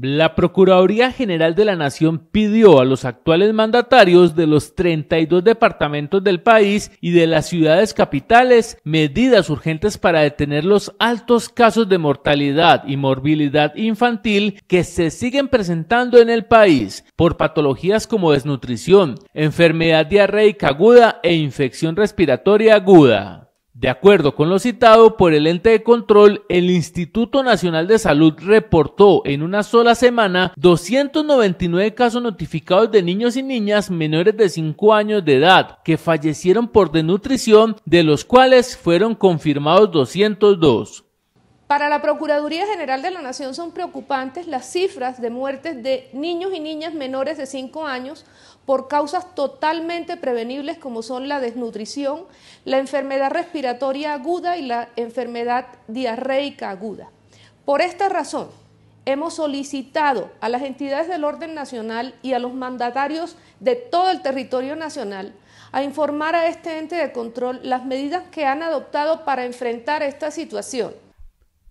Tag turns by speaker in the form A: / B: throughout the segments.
A: La Procuraduría General de la Nación pidió a los actuales mandatarios de los 32 departamentos del país y de las ciudades capitales medidas urgentes para detener los altos casos de mortalidad y morbilidad infantil que se siguen presentando en el país por patologías como desnutrición, enfermedad diarreica aguda e infección respiratoria aguda. De acuerdo con lo citado por el ente de control, el Instituto Nacional de Salud reportó en una sola semana 299 casos notificados de niños y niñas menores de 5 años de edad que fallecieron por desnutrición, de los cuales fueron confirmados 202.
B: Para la Procuraduría General de la Nación son preocupantes las cifras de muertes de niños y niñas menores de 5 años por causas totalmente prevenibles como son la desnutrición, la enfermedad respiratoria aguda y la enfermedad diarreica aguda. Por esta razón, hemos solicitado a las entidades del orden nacional y a los mandatarios de todo el territorio nacional a informar a este ente de control las medidas que han adoptado para enfrentar esta situación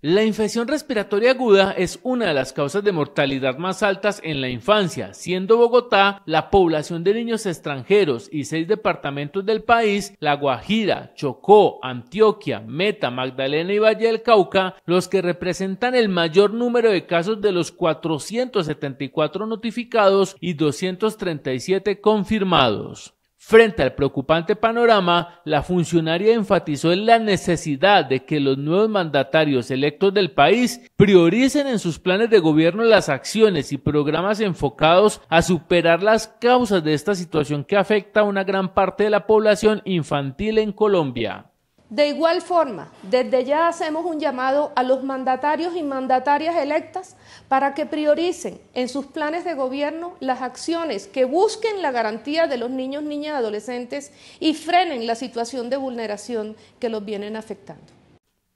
A: la infección respiratoria aguda es una de las causas de mortalidad más altas en la infancia, siendo Bogotá la población de niños extranjeros y seis departamentos del país, La Guajira, Chocó, Antioquia, Meta, Magdalena y Valle del Cauca, los que representan el mayor número de casos de los 474 notificados y 237 confirmados. Frente al preocupante panorama, la funcionaria enfatizó en la necesidad de que los nuevos mandatarios electos del país prioricen en sus planes de gobierno las acciones y programas enfocados a superar las causas de esta situación que afecta a una gran parte de la población infantil en Colombia.
B: De igual forma, desde ya hacemos un llamado a los mandatarios y mandatarias electas para que prioricen en sus planes de gobierno las acciones que busquen la garantía de los niños, niñas, y adolescentes y frenen la situación de vulneración que los vienen afectando.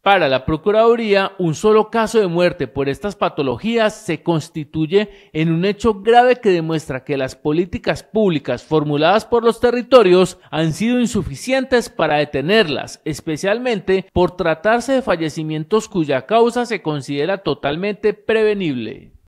A: Para la Procuraduría, un solo caso de muerte por estas patologías se constituye en un hecho grave que demuestra que las políticas públicas formuladas por los territorios han sido insuficientes para detenerlas, especialmente por tratarse de fallecimientos cuya causa se considera totalmente prevenible.